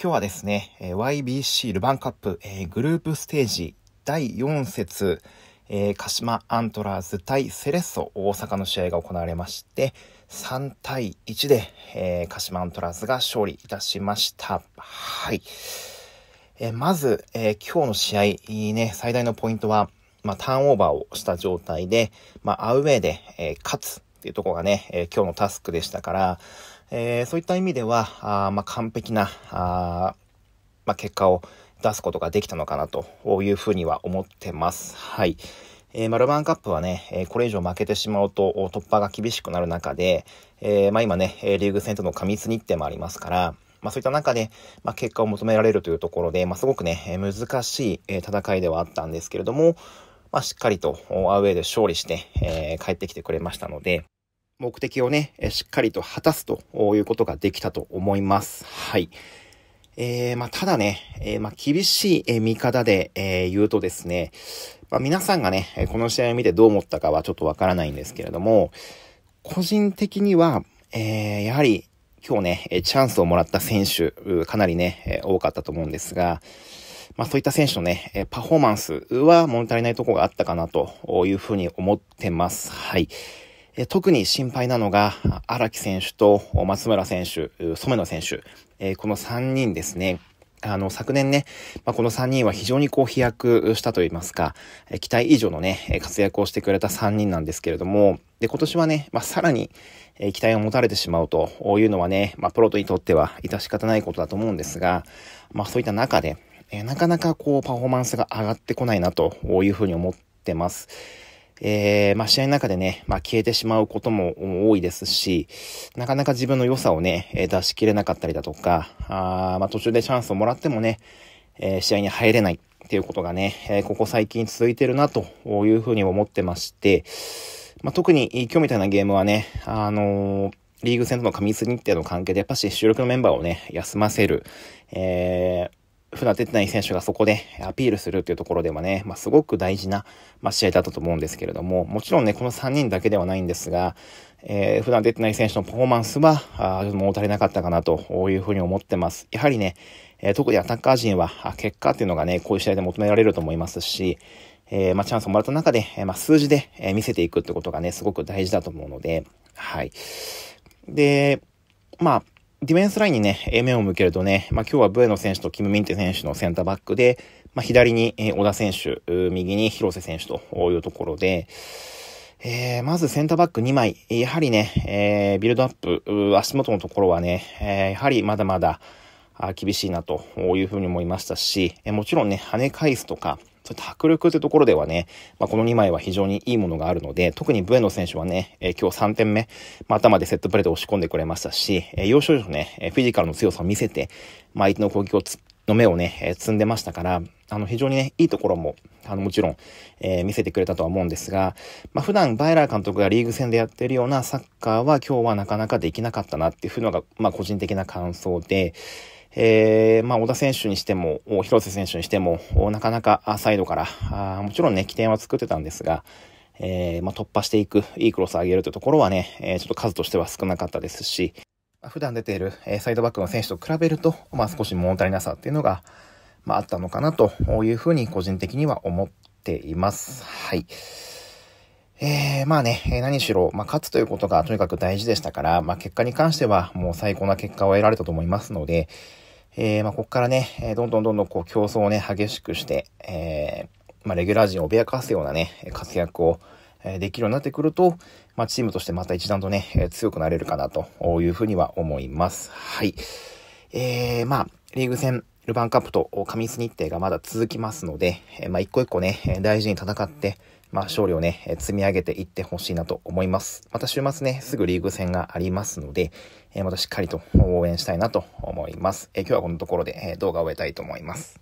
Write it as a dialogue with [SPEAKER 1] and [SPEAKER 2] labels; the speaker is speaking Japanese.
[SPEAKER 1] 今日はですね、YBC ルヴァンカップ、えグループステージ第4節、えー、鹿島アントラーズ対セレッソ大阪の試合が行われまして、3対1で、えー、鹿島アントラーズが勝利いたしました。はい。えー、まず、えー、今日の試合、ね、最大のポイントは、まあ、ターンオーバーをした状態で、まあ、アウェイで、え勝つっていうところがね、え今日のタスクでしたから、えー、そういった意味では、あまあ、完璧な、あまあ、結果を出すことができたのかなというふうには思ってます。はい。えー、マルバンカップはね、えー、これ以上負けてしまうと突破が厳しくなる中で、えー、まあ今ね、リーグ戦との過密日程もありますから、まあそういった中で、まあ結果を求められるというところで、まあすごくね、難しい戦いではあったんですけれども、まあしっかりとアウェイで勝利して、えー、帰ってきてくれましたので、目的をね、しっかりと果たすということができたと思います。はい。えー、まあ、ただね、えー、まあ、厳しい見方で、えー、言うとですね、まあ、皆さんがね、この試合を見てどう思ったかはちょっとわからないんですけれども、個人的には、えやはり今日ね、チャンスをもらった選手、かなりね、多かったと思うんですが、まあそういった選手のね、パフォーマンスは物足りないとこがあったかなというふうに思ってます。はい。特に心配なのが、荒木選手と松村選手、染野選手、この3人ですね。あの、昨年ね、まあ、この3人は非常にこう飛躍したといいますか、期待以上のね、活躍をしてくれた3人なんですけれども、で、今年はね、まあ、さらに期待を持たれてしまうというのはね、まあ、プロにとっては致し方ないことだと思うんですが、まあ、そういった中で、なかなかこうパフォーマンスが上がってこないなというふうに思ってます。えー、まあ、試合の中でね、まあ、消えてしまうことも多いですし、なかなか自分の良さをね、出し切れなかったりだとか、あまあ、途中でチャンスをもらってもね、えー、試合に入れないっていうことがね、えー、ここ最近続いてるなというふうに思ってまして、まあ、特に今日みたいなゲームはね、あのーリーグ戦との過密日程の関係で、やっぱし収録のメンバーをね、休ませる、え普段出てない選手がそこでアピールするっていうところではね、まあ、すごく大事な、まあ、試合だったと思うんですけれども、もちろんね、この3人だけではないんですが、えー、普段出てない選手のパフォーマンスは、あ物足りなかったかなというふうに思ってます。やはりね、えー、特にアタッカー陣は、結果っていうのがね、こういう試合で求められると思いますし、えー、まあ、チャンスをもらった中で、えまあ、数字で、え見せていくってことがね、すごく大事だと思うので、はい。で、まあ、ディフェンスラインにね、目を向けるとね、まあ、今日はブエノ選手とキム・ミンテ選手のセンターバックで、まあ、左に小田選手、右に広瀬選手というところで、えー、まずセンターバック2枚。やはりね、えー、ビルドアップ、足元のところはね、えー、やはりまだまだ厳しいなというふうに思いましたし、えもちろんね、跳ね返すとか、そういった迫力というところではね、まあ、この2枚は非常にいいものがあるので、特にブエノ選手はね、えー、今日3点目、まあ、頭でセットプレーで押し込んでくれましたし、えー、要所要所ね、えフィジカルの強さを見せて、まあ、相手の攻撃をの目をね、えー、積んでましたから、あの、非常にね、いいところも、あの、もちろん、えー、見せてくれたとは思うんですが、まあ、普段、バイラー監督がリーグ戦でやってるようなサッカーは今日はなかなかできなかったなっていうのが、まあ、個人的な感想で、えー、まあ、小田選手にしても、広瀬選手にしても、なかなかサイドから、あもちろんね、起点は作ってたんですが、えー、まあ、突破していく、いいクロスを上げるというところはね、えー、ちょっと数としては少なかったですし、普段出ている、えサイドバックの選手と比べると、まあ、少し物足りなさっていうのが、まあ、あったのかなというふうに個人的には思っています。はい。えー、まあね、何しろ、まあ、勝つということがとにかく大事でしたから、まあ、結果に関してはもう最高な結果を得られたと思いますので、えー、まあ、ここからね、えどんどんどんどんこう競争をね、激しくして、えー、まあ、レギュラー陣を脅かすようなね、活躍を、えできるようになってくると、まあ、チームとしてまた一段とね、え強くなれるかなというふうには思います。はい。えー、まあ、リーグ戦、ルヴァンカップと過密日程がまだ続きますので、えまあ、一個一個ね、大事に戦って、まあ、勝利をね、積み上げていってほしいなと思います。また週末ね、すぐリーグ戦がありますので、えまたしっかりと応援したいなと思います。え今日はこのところで、え動画を終えたいと思います。